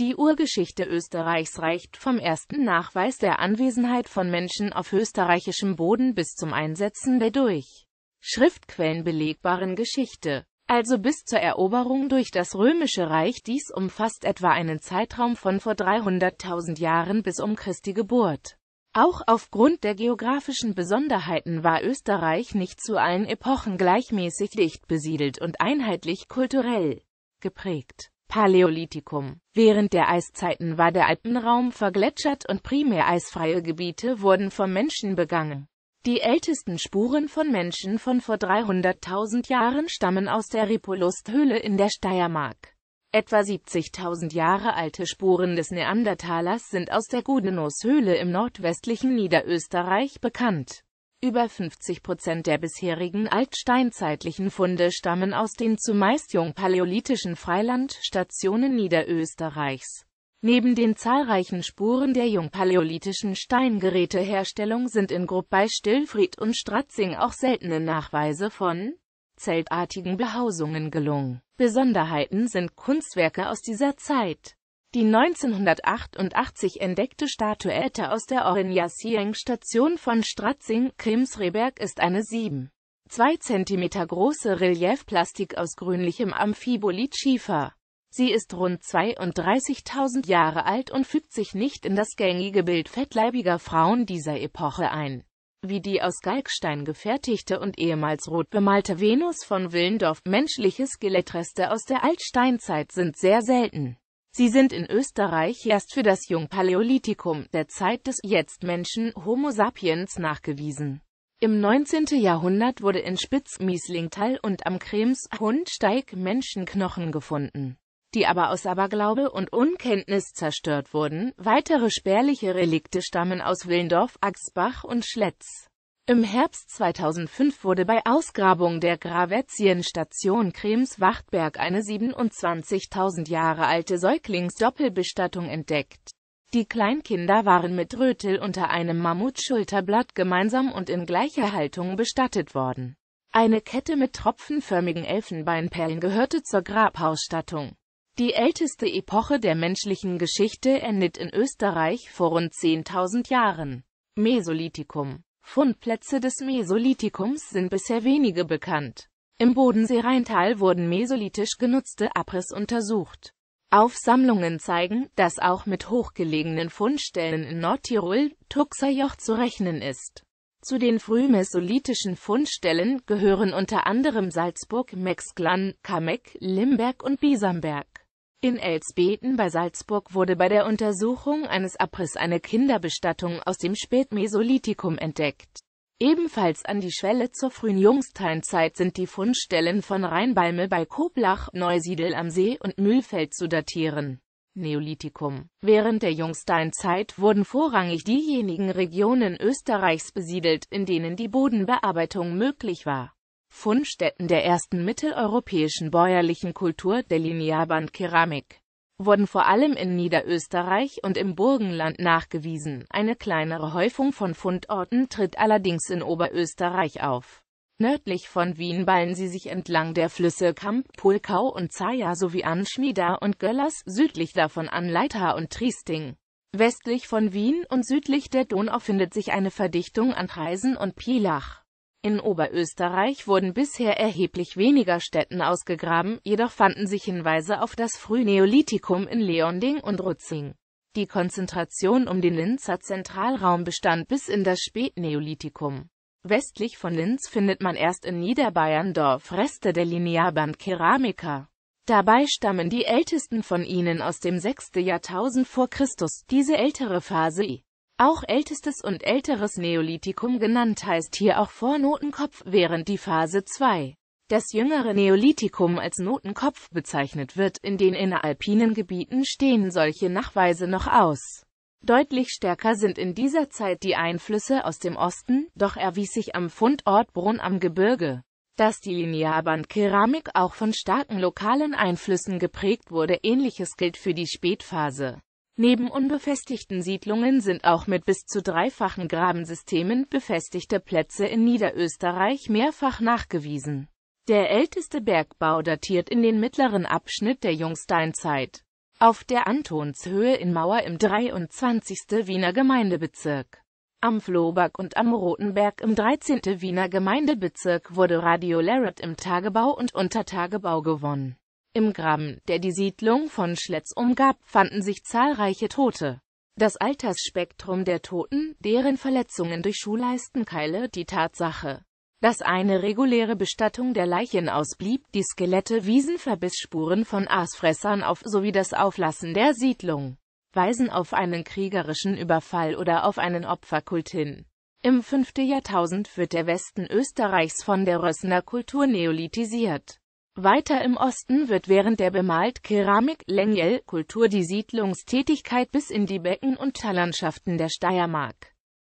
Die Urgeschichte Österreichs reicht vom ersten Nachweis der Anwesenheit von Menschen auf österreichischem Boden bis zum Einsetzen der durch Schriftquellen belegbaren Geschichte, also bis zur Eroberung durch das Römische Reich. Dies umfasst etwa einen Zeitraum von vor 300.000 Jahren bis um Christi Geburt. Auch aufgrund der geografischen Besonderheiten war Österreich nicht zu allen Epochen gleichmäßig dicht besiedelt und einheitlich kulturell geprägt. Paläolithikum. Während der Eiszeiten war der Alpenraum vergletschert und primär eisfreie Gebiete wurden vom Menschen begangen. Die ältesten Spuren von Menschen von vor 300.000 Jahren stammen aus der Ripolusthöhle in der Steiermark. Etwa 70.000 Jahre alte Spuren des Neandertalers sind aus der Gudenus-Höhle im nordwestlichen Niederösterreich bekannt. Über 50 Prozent der bisherigen altsteinzeitlichen Funde stammen aus den zumeist jungpaläolithischen Freilandstationen Niederösterreichs. Neben den zahlreichen Spuren der jungpaläolithischen Steingeräteherstellung sind in Grupp bei Stillfried und Stratzing auch seltene Nachweise von zeltartigen Behausungen gelungen. Besonderheiten sind Kunstwerke aus dieser Zeit. Die 1988 entdeckte Statuette aus der Orinjasieng-Station von Stratzing, Krimsreberg ist eine 7. 2 cm große Reliefplastik aus grünlichem Amphibolitschiefer. Sie ist rund 32.000 Jahre alt und fügt sich nicht in das gängige Bild fettleibiger Frauen dieser Epoche ein. Wie die aus Galkstein gefertigte und ehemals rot bemalte Venus von Willendorf menschliche Skelettreste aus der Altsteinzeit sind sehr selten. Sie sind in Österreich erst für das Jungpaläolithikum, der Zeit des Jetztmenschen Homo sapiens nachgewiesen. Im 19. Jahrhundert wurde in Spitz-Mieslingtal und am Krems-Hundsteig Menschenknochen gefunden, die aber aus Aberglaube und Unkenntnis zerstört wurden. Weitere spärliche Relikte stammen aus Willendorf, Axbach und Schletz. Im Herbst 2005 wurde bei Ausgrabung der Gravetien-Station Krems-Wachtberg eine 27.000 Jahre alte Säuglingsdoppelbestattung entdeckt. Die Kleinkinder waren mit Rötel unter einem Mammutschulterblatt gemeinsam und in gleicher Haltung bestattet worden. Eine Kette mit tropfenförmigen Elfenbeinperlen gehörte zur Grabhausstattung. Die älteste Epoche der menschlichen Geschichte endet in Österreich vor rund 10.000 Jahren. Mesolithikum Fundplätze des Mesolithikums sind bisher wenige bekannt. Im Bodensee-Rheintal wurden mesolithisch genutzte Abriss untersucht. Aufsammlungen zeigen, dass auch mit hochgelegenen Fundstellen in Nordtirol, Tuxerjoch zu rechnen ist. Zu den frühmesolithischen Fundstellen gehören unter anderem Salzburg, Mexglan, Kameck, Limberg und Bisamberg. In Elsbeten bei Salzburg wurde bei der Untersuchung eines Abriss eine Kinderbestattung aus dem Spätmesolithikum entdeckt. Ebenfalls an die Schwelle zur frühen Jungsteinzeit sind die Fundstellen von Rheinbalme bei Koblach, Neusiedel am See und Mühlfeld zu datieren. Neolithikum. Während der Jungsteinzeit wurden vorrangig diejenigen Regionen Österreichs besiedelt, in denen die Bodenbearbeitung möglich war. Fundstätten der ersten mitteleuropäischen bäuerlichen Kultur der Linearbandkeramik wurden vor allem in Niederösterreich und im Burgenland nachgewiesen, eine kleinere Häufung von Fundorten tritt allerdings in Oberösterreich auf. Nördlich von Wien ballen sie sich entlang der Flüsse Kamp, Pulkau und Zaja sowie an Schmieda und Göllers, südlich davon an Leitha und Triesting. Westlich von Wien und südlich der Donau findet sich eine Verdichtung an Traisen und Pielach. In Oberösterreich wurden bisher erheblich weniger Stätten ausgegraben, jedoch fanden sich Hinweise auf das Frühneolithikum in Leonding und Rutzing. Die Konzentration um den Linzer Zentralraum bestand bis in das Spätneolithikum. Westlich von Linz findet man erst in Niederbayerndorf Reste der Linearband Keramiker. Dabei stammen die ältesten von ihnen aus dem 6. Jahrtausend vor Christus, diese ältere Phase auch ältestes und älteres Neolithikum genannt heißt hier auch Vornotenkopf, während die Phase 2, das jüngere Neolithikum als Notenkopf bezeichnet wird, in den inneralpinen Gebieten stehen solche Nachweise noch aus. Deutlich stärker sind in dieser Zeit die Einflüsse aus dem Osten, doch erwies sich am Fundort Brunn am Gebirge, dass die Linearbandkeramik auch von starken lokalen Einflüssen geprägt wurde. Ähnliches gilt für die Spätphase. Neben unbefestigten Siedlungen sind auch mit bis zu dreifachen Grabensystemen befestigte Plätze in Niederösterreich mehrfach nachgewiesen. Der älteste Bergbau datiert in den mittleren Abschnitt der Jungsteinzeit. Auf der Antonshöhe in Mauer im 23. Wiener Gemeindebezirk. Am Flohberg und am Rotenberg im 13. Wiener Gemeindebezirk wurde Radio Larrett im Tagebau und Untertagebau gewonnen. Im Graben, der die Siedlung von Schletz umgab, fanden sich zahlreiche Tote. Das Altersspektrum der Toten, deren Verletzungen durch Schuhleistenkeile, die Tatsache, dass eine reguläre Bestattung der Leichen ausblieb, die Skelette wiesen Verbissspuren von Aasfressern auf sowie das Auflassen der Siedlung, weisen auf einen kriegerischen Überfall oder auf einen Opferkult hin. Im 5. Jahrtausend wird der Westen Österreichs von der Rössener Kultur neolithisiert. Weiter im Osten wird während der Bemalt-Keramik-Lengel-Kultur die Siedlungstätigkeit bis in die Becken- und Tallandschaften der Steiermark,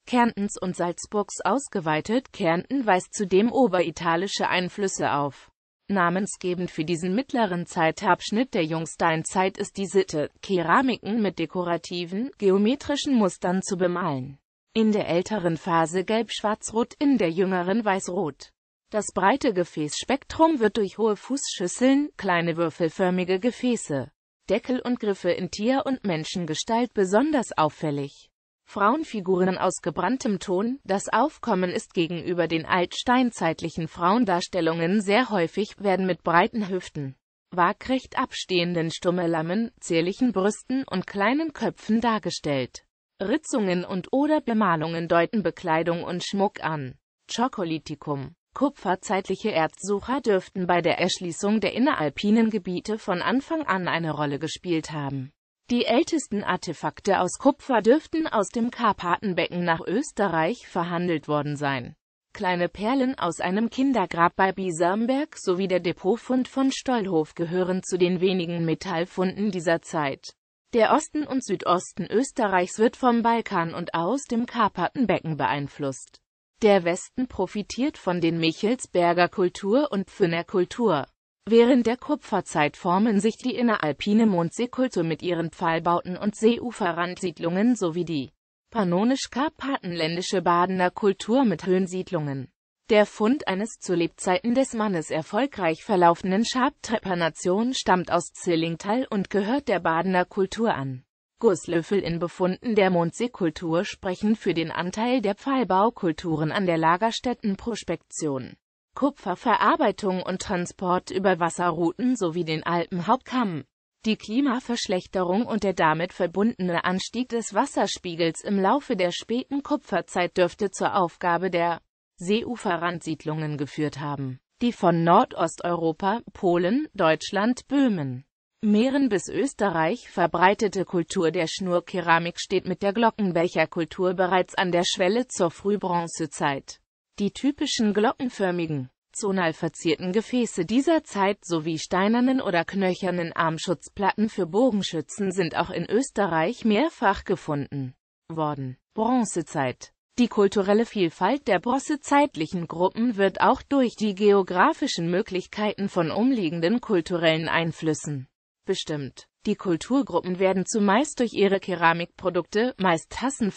Kärntens und Salzburgs ausgeweitet. Kärnten weist zudem oberitalische Einflüsse auf. Namensgebend für diesen mittleren Zeitabschnitt der Jungsteinzeit ist die Sitte, Keramiken mit dekorativen, geometrischen Mustern zu bemalen. In der älteren Phase gelb-schwarz-rot, in der jüngeren weiß-rot. Das breite Gefäßspektrum wird durch hohe Fußschüsseln, kleine würfelförmige Gefäße, Deckel und Griffe in Tier- und Menschengestalt besonders auffällig. Frauenfiguren aus gebranntem Ton, das Aufkommen ist gegenüber den altsteinzeitlichen Frauendarstellungen sehr häufig, werden mit breiten Hüften, waagrecht abstehenden Stummelammen, zierlichen Brüsten und kleinen Köpfen dargestellt. Ritzungen und oder Bemalungen deuten Bekleidung und Schmuck an. Chocoliticum Kupferzeitliche Erzsucher dürften bei der Erschließung der inneralpinen Gebiete von Anfang an eine Rolle gespielt haben. Die ältesten Artefakte aus Kupfer dürften aus dem Karpatenbecken nach Österreich verhandelt worden sein. Kleine Perlen aus einem Kindergrab bei Bisamberg sowie der Depotfund von Stollhof gehören zu den wenigen Metallfunden dieser Zeit. Der Osten und Südosten Österreichs wird vom Balkan und aus dem Karpatenbecken beeinflusst. Der Westen profitiert von den Michelsberger Kultur und Pfünner Kultur. Während der Kupferzeit formen sich die inneralpine Mondseekultur mit ihren Pfahlbauten und Seeuferrandsiedlungen sowie die pannonisch-karpatenländische Badener Kultur mit Höhensiedlungen. Der Fund eines zu Lebzeiten des Mannes erfolgreich verlaufenden Schabtrepper stammt aus Zillingtal und gehört der Badener Kultur an Gusslöffel in Befunden der Mondseekultur sprechen für den Anteil der Pfahlbaukulturen an der Lagerstättenprospektion. Kupferverarbeitung und Transport über Wasserrouten sowie den Alpenhauptkamm. Die Klimaverschlechterung und der damit verbundene Anstieg des Wasserspiegels im Laufe der späten Kupferzeit dürfte zur Aufgabe der Seeuferrandsiedlungen geführt haben, die von Nordosteuropa, Polen, Deutschland, Böhmen Meeren bis Österreich verbreitete Kultur der Schnurkeramik steht mit der Glockenbecherkultur bereits an der Schwelle zur Frühbronzezeit. Die typischen glockenförmigen, zonal verzierten Gefäße dieser Zeit sowie steinernen oder knöchernen Armschutzplatten für Bogenschützen sind auch in Österreich mehrfach gefunden worden. Bronzezeit Die kulturelle Vielfalt der bronzezeitlichen Gruppen wird auch durch die geografischen Möglichkeiten von umliegenden kulturellen Einflüssen bestimmt. Die Kulturgruppen werden zumeist durch ihre Keramikprodukte, meist Tassen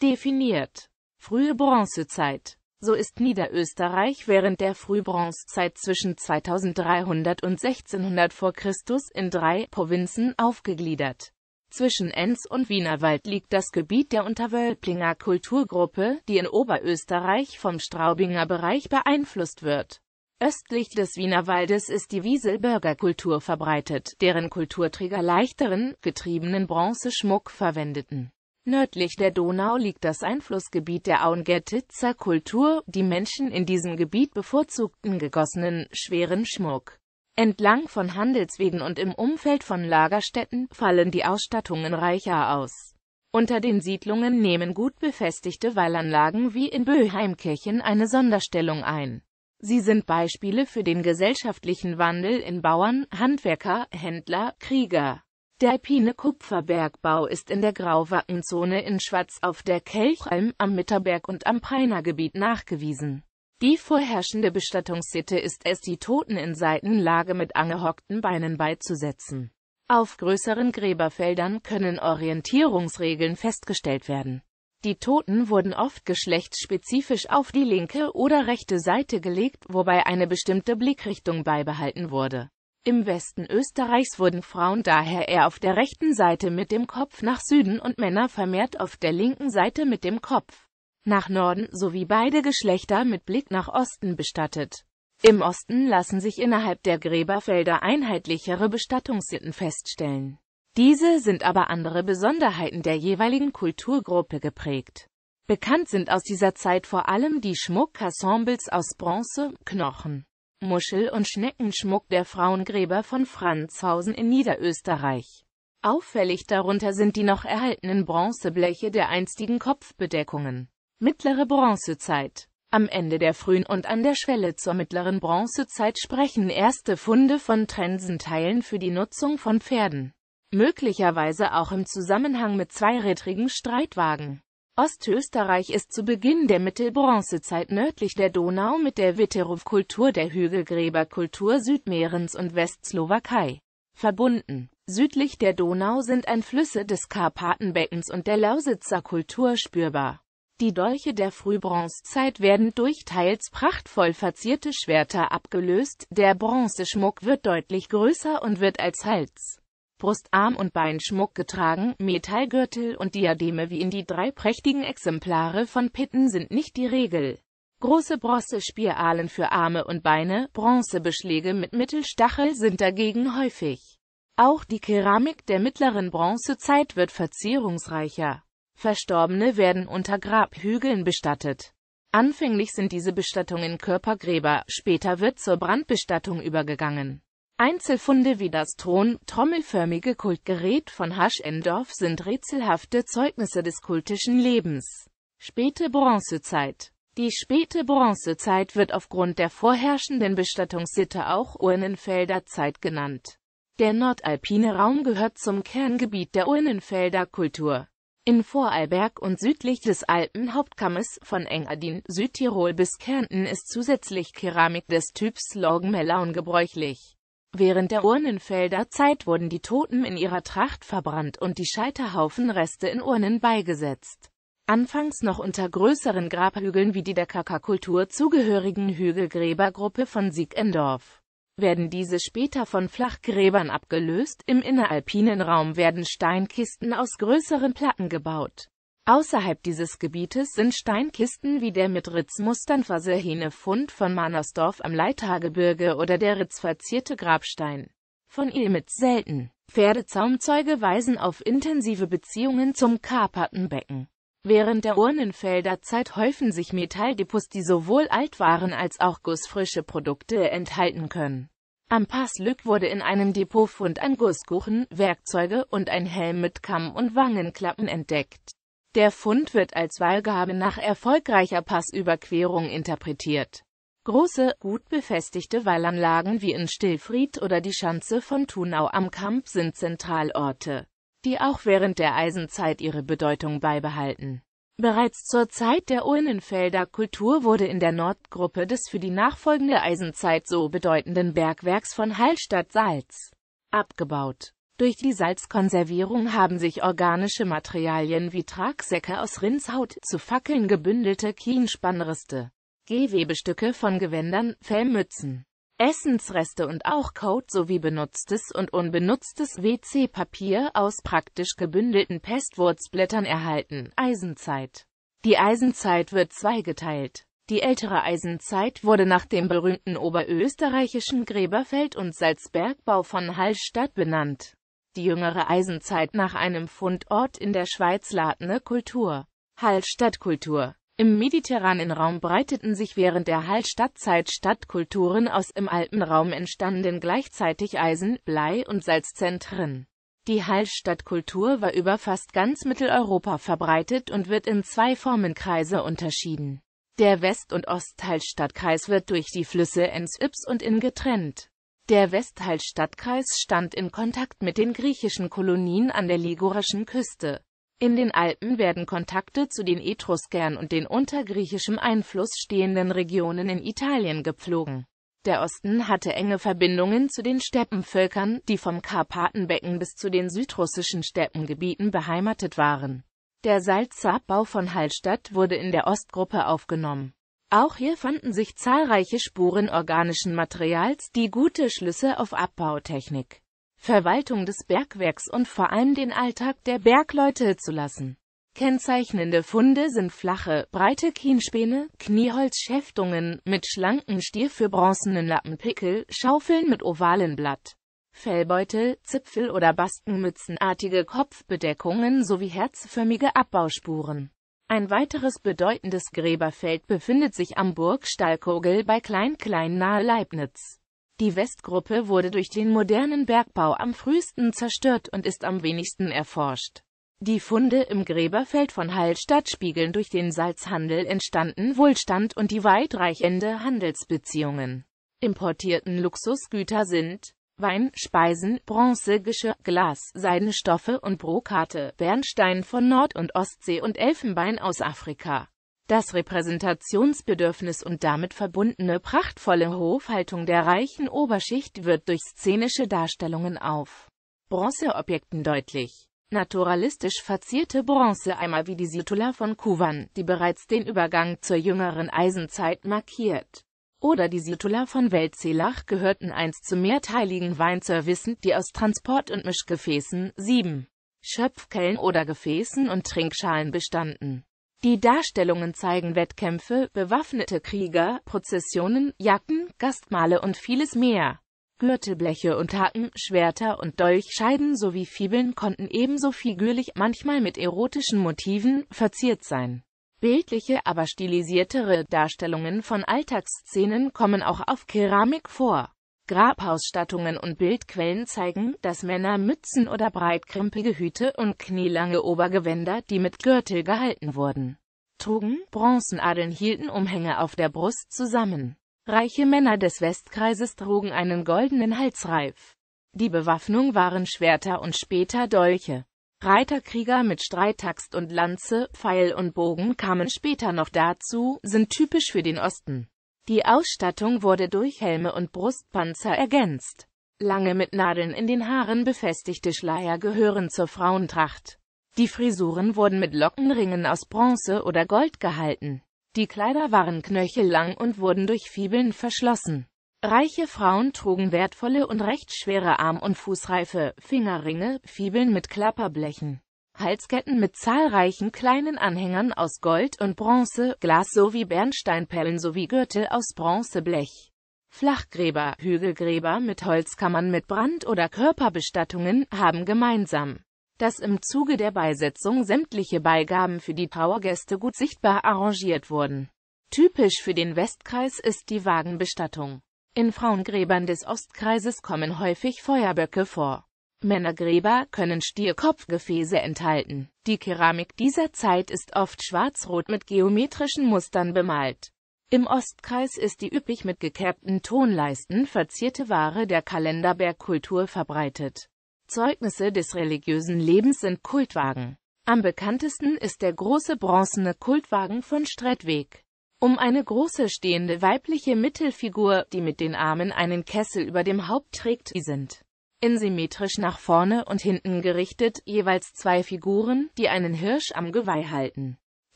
definiert. Frühe Bronzezeit so ist Niederösterreich während der Frühbronzezeit zwischen 2300 und 1600 vor Christus in drei Provinzen aufgegliedert. Zwischen Enz und Wienerwald liegt das Gebiet der Unterwölplinger Kulturgruppe, die in Oberösterreich vom Straubinger Bereich beeinflusst wird Östlich des Wienerwaldes ist die Wieselberger Kultur verbreitet, deren Kulturträger leichteren, getriebenen Bronzeschmuck verwendeten. Nördlich der Donau liegt das Einflussgebiet der Aungertitzer Kultur, die Menschen in diesem Gebiet bevorzugten gegossenen, schweren Schmuck. Entlang von Handelswegen und im Umfeld von Lagerstätten fallen die Ausstattungen reicher aus. Unter den Siedlungen nehmen gut befestigte Wallanlagen wie in Böheimkirchen eine Sonderstellung ein Sie sind Beispiele für den gesellschaftlichen Wandel in Bauern, Handwerker, Händler, Krieger. Der alpine Kupferbergbau ist in der Grauwackenzone in Schwarz auf der Kelchalm, am Mitterberg und am Peinergebiet nachgewiesen. Die vorherrschende Bestattungssitte ist es, die Toten in Seitenlage mit angehockten Beinen beizusetzen. Auf größeren Gräberfeldern können Orientierungsregeln festgestellt werden. Die Toten wurden oft geschlechtsspezifisch auf die linke oder rechte Seite gelegt, wobei eine bestimmte Blickrichtung beibehalten wurde. Im Westen Österreichs wurden Frauen daher eher auf der rechten Seite mit dem Kopf nach Süden und Männer vermehrt auf der linken Seite mit dem Kopf nach Norden sowie beide Geschlechter mit Blick nach Osten bestattet. Im Osten lassen sich innerhalb der Gräberfelder einheitlichere Bestattungssitten feststellen diese sind aber andere Besonderheiten der jeweiligen Kulturgruppe geprägt. Bekannt sind aus dieser Zeit vor allem die Schmuckensembles aus Bronze, Knochen, Muschel- und Schneckenschmuck der Frauengräber von Franzhausen in Niederösterreich. Auffällig darunter sind die noch erhaltenen Bronzebleche der einstigen Kopfbedeckungen. Mittlere Bronzezeit Am Ende der frühen und an der Schwelle zur mittleren Bronzezeit sprechen erste Funde von Trensenteilen für die Nutzung von Pferden möglicherweise auch im Zusammenhang mit zweirädrigen Streitwagen. Ostösterreich ist zu Beginn der Mittelbronzezeit nördlich der Donau mit der witterow kultur der Hügelgräberkultur Südmeerens und Westslowakei verbunden. Südlich der Donau sind ein Flüsse des Karpatenbeckens und der Lausitzer Kultur spürbar. Die Dolche der Frühbronzezeit werden durch teils prachtvoll verzierte Schwerter abgelöst, der Bronzeschmuck wird deutlich größer und wird als Hals Brustarm- und Beinschmuck getragen, Metallgürtel und Diademe wie in die drei prächtigen Exemplare von Pitten sind nicht die Regel. Große Bronze-Spiralen für Arme und Beine, Bronzebeschläge mit Mittelstachel sind dagegen häufig. Auch die Keramik der mittleren Bronzezeit wird verzierungsreicher. Verstorbene werden unter Grabhügeln bestattet. Anfänglich sind diese Bestattungen Körpergräber, später wird zur Brandbestattung übergegangen. Einzelfunde wie das Thron, trommelförmige Kultgerät von Haschendorf sind rätselhafte Zeugnisse des kultischen Lebens. Späte Bronzezeit Die späte Bronzezeit wird aufgrund der vorherrschenden Bestattungssitte auch Urnenfelder Zeit genannt. Der nordalpine Raum gehört zum Kerngebiet der Urnenfelder Kultur. In Vorarlberg und südlich des Alpenhauptkammes von Engadin, Südtirol bis Kärnten ist zusätzlich Keramik des Typs Laugenmellaun gebräuchlich. Während der Urnenfelder Zeit wurden die Toten in ihrer Tracht verbrannt und die Scheiterhaufenreste in Urnen beigesetzt. Anfangs noch unter größeren Grabhügeln wie die der Kakakultur zugehörigen Hügelgräbergruppe von Siegendorf werden diese später von Flachgräbern abgelöst, im inneralpinen Raum werden Steinkisten aus größeren Platten gebaut Außerhalb dieses Gebietes sind Steinkisten wie der mit Ritzmustern versehene Fund von Manersdorf am Leithagebirge oder der ritzverzierte Grabstein von Ilmitz selten. Pferdezaumzeuge weisen auf intensive Beziehungen zum Karpatenbecken. Während der Urnenfelderzeit häufen sich Metalldepots, die sowohl Altwaren als auch gussfrische Produkte enthalten können. Am Pass Lück wurde in einem Depotfund ein Gusskuchen, Werkzeuge und ein Helm mit Kamm und Wangenklappen entdeckt. Der Fund wird als Wahlgabe nach erfolgreicher Passüberquerung interpretiert. Große, gut befestigte Wallanlagen wie in Stillfried oder die Schanze von Thunau am Kamp sind Zentralorte, die auch während der Eisenzeit ihre Bedeutung beibehalten. Bereits zur Zeit der Ulnenfelder Kultur wurde in der Nordgruppe des für die nachfolgende Eisenzeit so bedeutenden Bergwerks von Hallstatt-Salz abgebaut. Durch die Salzkonservierung haben sich organische Materialien wie Tragsäcke aus Rindshaut zu Fackeln gebündelte Kienspannreste, Gewebestücke von Gewändern, Fellmützen, Essensreste und auch Kot sowie benutztes und unbenutztes WC-Papier aus praktisch gebündelten Pestwurzblättern erhalten. Eisenzeit Die Eisenzeit wird zweigeteilt. Die ältere Eisenzeit wurde nach dem berühmten oberösterreichischen Gräberfeld- und Salzbergbau von Hallstatt benannt. Die jüngere Eisenzeit nach einem Fundort in der Schweiz ladende Kultur. Hallstattkultur. Im mediterranen Raum breiteten sich während der Hallstattzeit Stadtkulturen aus im alten Raum entstanden gleichzeitig Eisen-, Blei- und Salzzentren. Die Hallstattkultur war über fast ganz Mitteleuropa verbreitet und wird in zwei Formenkreise unterschieden. Der West- und Osthallstattkreis wird durch die Flüsse Enns, Yps und Inn getrennt. Der Westteil-Stadtkreis stand in Kontakt mit den griechischen Kolonien an der ligurischen Küste. In den Alpen werden Kontakte zu den Etruskern und den unter griechischem Einfluss stehenden Regionen in Italien gepflogen. Der Osten hatte enge Verbindungen zu den Steppenvölkern, die vom Karpatenbecken bis zu den südrussischen Steppengebieten beheimatet waren. Der Salzabbau von Hallstatt wurde in der Ostgruppe aufgenommen. Auch hier fanden sich zahlreiche Spuren organischen Materials, die gute Schlüsse auf Abbautechnik, Verwaltung des Bergwerks und vor allem den Alltag der Bergleute zu lassen. Kennzeichnende Funde sind flache, breite Kienspäne, Knieholzschäftungen mit schlanken Stier für bronzenen Lappenpickel, Schaufeln mit ovalen Blatt, Fellbeutel, Zipfel- oder Baskenmützenartige Kopfbedeckungen sowie herzförmige Abbauspuren. Ein weiteres bedeutendes Gräberfeld befindet sich am Burg Stallkogel bei Klein-Klein nahe Leibniz. Die Westgruppe wurde durch den modernen Bergbau am frühesten zerstört und ist am wenigsten erforscht. Die Funde im Gräberfeld von Hallstatt spiegeln durch den Salzhandel entstanden Wohlstand und die weitreichende Handelsbeziehungen. Importierten Luxusgüter sind Wein, Speisen, Bronze, Geschirr, Glas, Seidenstoffe und Brokate, Bernstein von Nord- und Ostsee und Elfenbein aus Afrika. Das Repräsentationsbedürfnis und damit verbundene prachtvolle Hofhaltung der reichen Oberschicht wird durch szenische Darstellungen auf Bronzeobjekten deutlich. Naturalistisch verzierte Bronzeeimer wie die Situla von Kuwan, die bereits den Übergang zur jüngeren Eisenzeit markiert oder die Situla von Weltselach gehörten einst zu mehrteiligen Weinservicen, die aus Transport- und Mischgefäßen, sieben Schöpfkellen oder Gefäßen und Trinkschalen bestanden. Die Darstellungen zeigen Wettkämpfe, bewaffnete Krieger, Prozessionen, Jacken, Gastmale und vieles mehr. Gürtelbleche und Haken, Schwerter und Dolchscheiden sowie Fibeln konnten ebenso figürlich, manchmal mit erotischen Motiven, verziert sein. Bildliche, aber stilisiertere Darstellungen von Alltagsszenen kommen auch auf Keramik vor. Grabausstattungen und Bildquellen zeigen, dass Männer Mützen oder breitkrempige Hüte und knielange Obergewänder, die mit Gürtel gehalten wurden, trugen, Bronzenadeln hielten Umhänge auf der Brust zusammen. Reiche Männer des Westkreises trugen einen goldenen Halsreif. Die Bewaffnung waren Schwerter und später Dolche. Reiterkrieger mit Streittaxt und Lanze, Pfeil und Bogen kamen später noch dazu, sind typisch für den Osten. Die Ausstattung wurde durch Helme und Brustpanzer ergänzt. Lange mit Nadeln in den Haaren befestigte Schleier gehören zur Frauentracht. Die Frisuren wurden mit Lockenringen aus Bronze oder Gold gehalten. Die Kleider waren knöchellang und wurden durch Fibeln verschlossen. Reiche Frauen trugen wertvolle und recht schwere Arm- und Fußreife, Fingerringe, Fibeln mit Klapperblechen, Halsketten mit zahlreichen kleinen Anhängern aus Gold und Bronze, Glas sowie Bernsteinperlen sowie Gürtel aus Bronzeblech. Flachgräber, Hügelgräber mit Holzkammern mit Brand- oder Körperbestattungen haben gemeinsam, dass im Zuge der Beisetzung sämtliche Beigaben für die Trauergäste gut sichtbar arrangiert wurden. Typisch für den Westkreis ist die Wagenbestattung. In Frauengräbern des Ostkreises kommen häufig Feuerböcke vor. Männergräber können Stierkopfgefäße enthalten. Die Keramik dieser Zeit ist oft schwarz-rot mit geometrischen Mustern bemalt. Im Ostkreis ist die üppig mit gekerbten Tonleisten verzierte Ware der Kalenderbergkultur verbreitet. Zeugnisse des religiösen Lebens sind Kultwagen. Am bekanntesten ist der große bronzene Kultwagen von Strettweg um eine große stehende weibliche Mittelfigur, die mit den Armen einen Kessel über dem Haupt trägt, die sind in symmetrisch nach vorne und hinten gerichtet, jeweils zwei Figuren, die einen Hirsch am Geweih halten.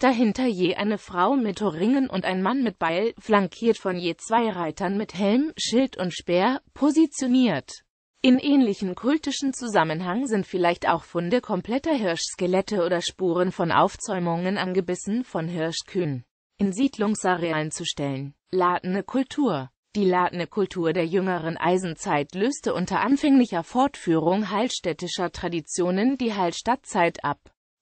Dahinter je eine Frau mit Ohrringen und ein Mann mit Beil, flankiert von je zwei Reitern mit Helm, Schild und Speer, positioniert. In ähnlichen kultischen Zusammenhang sind vielleicht auch Funde kompletter Hirschskelette oder Spuren von Aufzäumungen angebissen von Hirschkühen in Siedlungsarealen zu stellen. Latene Kultur Die Latene Kultur der jüngeren Eisenzeit löste unter anfänglicher Fortführung hallstädtischer Traditionen die Hallstattzeit ab.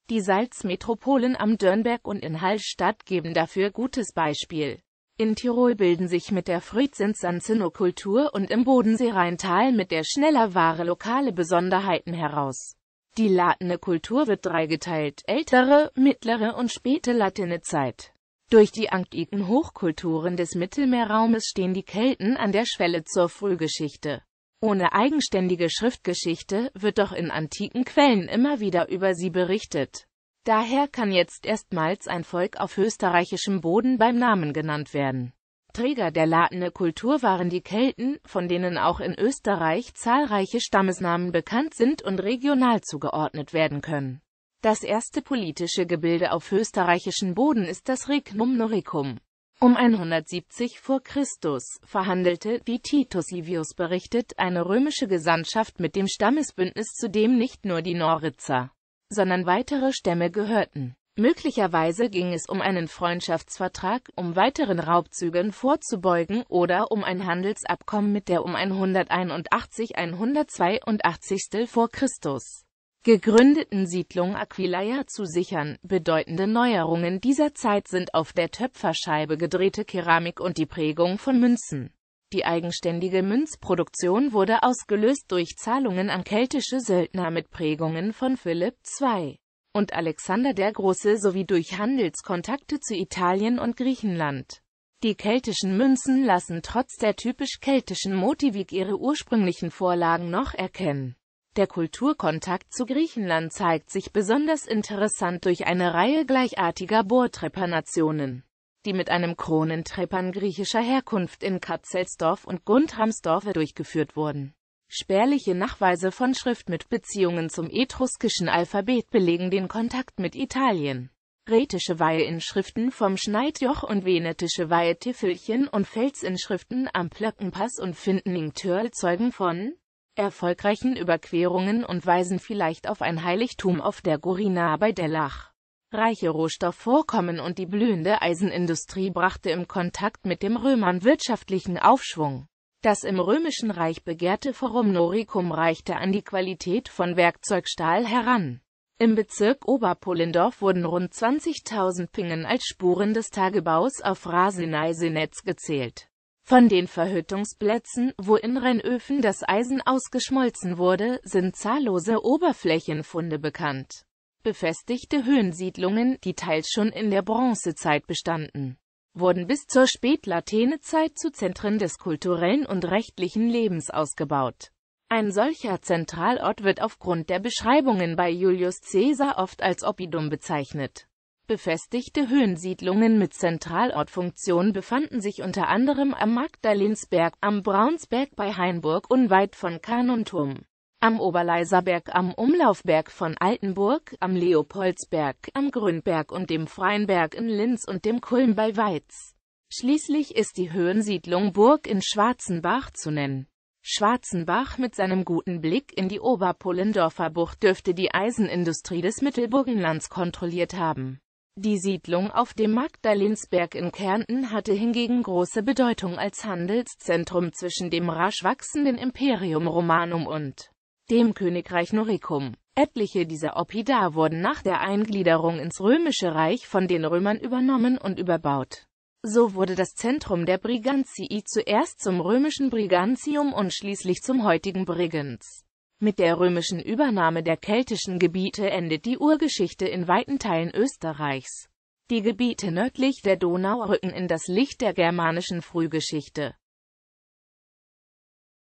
Die Salzmetropolen am Dörnberg und in Hallstatt geben dafür gutes Beispiel. In Tirol bilden sich mit der Frühzins-Sanzino-Kultur und im Bodensee-Rheintal mit der schneller Ware lokale Besonderheiten heraus. Die latene Kultur wird dreigeteilt, ältere, mittlere und späte latine Zeit. Durch die antiken Hochkulturen des Mittelmeerraumes stehen die Kelten an der Schwelle zur Frühgeschichte. Ohne eigenständige Schriftgeschichte wird doch in antiken Quellen immer wieder über sie berichtet. Daher kann jetzt erstmals ein Volk auf österreichischem Boden beim Namen genannt werden. Träger der latene Kultur waren die Kelten, von denen auch in Österreich zahlreiche Stammesnamen bekannt sind und regional zugeordnet werden können das erste politische Gebilde auf österreichischen Boden ist das Regnum Noricum. Um 170 vor Christus verhandelte, wie Titus Livius berichtet, eine römische Gesandtschaft mit dem Stammesbündnis, zu dem nicht nur die Noritzer, sondern weitere Stämme gehörten. Möglicherweise ging es um einen Freundschaftsvertrag, um weiteren Raubzügen vorzubeugen oder um ein Handelsabkommen mit der um 181-182 vor Christus gegründeten Siedlung Aquileia zu sichern. Bedeutende Neuerungen dieser Zeit sind auf der Töpferscheibe gedrehte Keramik und die Prägung von Münzen. Die eigenständige Münzproduktion wurde ausgelöst durch Zahlungen an keltische Söldner mit Prägungen von Philipp II. und Alexander der Große sowie durch Handelskontakte zu Italien und Griechenland. Die keltischen Münzen lassen trotz der typisch keltischen Motivik ihre ursprünglichen Vorlagen noch erkennen. Der Kulturkontakt zu Griechenland zeigt sich besonders interessant durch eine Reihe gleichartiger Bohrtreppernationen, die mit einem Kronentreppern griechischer Herkunft in Katzelsdorf und Guntramsdorf durchgeführt wurden. Spärliche Nachweise von Schrift mit Beziehungen zum etruskischen Alphabet belegen den Kontakt mit Italien. Rätische Weiheinschriften vom Schneidjoch und venetische Weihetüffelchen und Felsinschriften am Plöckenpass und Findening Törl zeugen von erfolgreichen Überquerungen und weisen vielleicht auf ein Heiligtum auf der Gurina bei Dellach. Reiche Rohstoffvorkommen und die blühende Eisenindustrie brachte im Kontakt mit dem Römern wirtschaftlichen Aufschwung. Das im Römischen Reich begehrte Forum Noricum reichte an die Qualität von Werkzeugstahl heran. Im Bezirk Oberpolendorf wurden rund 20.000 Pingen als Spuren des Tagebaus auf Rasenaisenetz gezählt. Von den Verhüttungsplätzen, wo in Rennöfen das Eisen ausgeschmolzen wurde, sind zahllose Oberflächenfunde bekannt. Befestigte Höhensiedlungen, die teils schon in der Bronzezeit bestanden, wurden bis zur Spätlatenezeit zu Zentren des kulturellen und rechtlichen Lebens ausgebaut. Ein solcher Zentralort wird aufgrund der Beschreibungen bei Julius Caesar oft als Oppidum bezeichnet befestigte Höhensiedlungen mit Zentralortfunktion befanden sich unter anderem am Magdalensberg, am Braunsberg bei Hainburg unweit von Kanunturm, am Oberleiserberg, am Umlaufberg von Altenburg, am Leopoldsberg, am Grünberg und dem Freienberg in Linz und dem Kulm bei Weiz. Schließlich ist die Höhensiedlung Burg in Schwarzenbach zu nennen. Schwarzenbach mit seinem guten Blick in die Oberpollendorfer Bucht dürfte die Eisenindustrie des Mittelburgenlands kontrolliert haben. Die Siedlung auf dem Magdalensberg in Kärnten hatte hingegen große Bedeutung als Handelszentrum zwischen dem rasch wachsenden Imperium Romanum und dem Königreich Noricum. Etliche dieser Oppida wurden nach der Eingliederung ins Römische Reich von den Römern übernommen und überbaut. So wurde das Zentrum der Brigantii zuerst zum römischen Brigantium und schließlich zum heutigen Brigens. Mit der römischen Übernahme der keltischen Gebiete endet die Urgeschichte in weiten Teilen Österreichs. Die Gebiete nördlich der Donau rücken in das Licht der germanischen Frühgeschichte.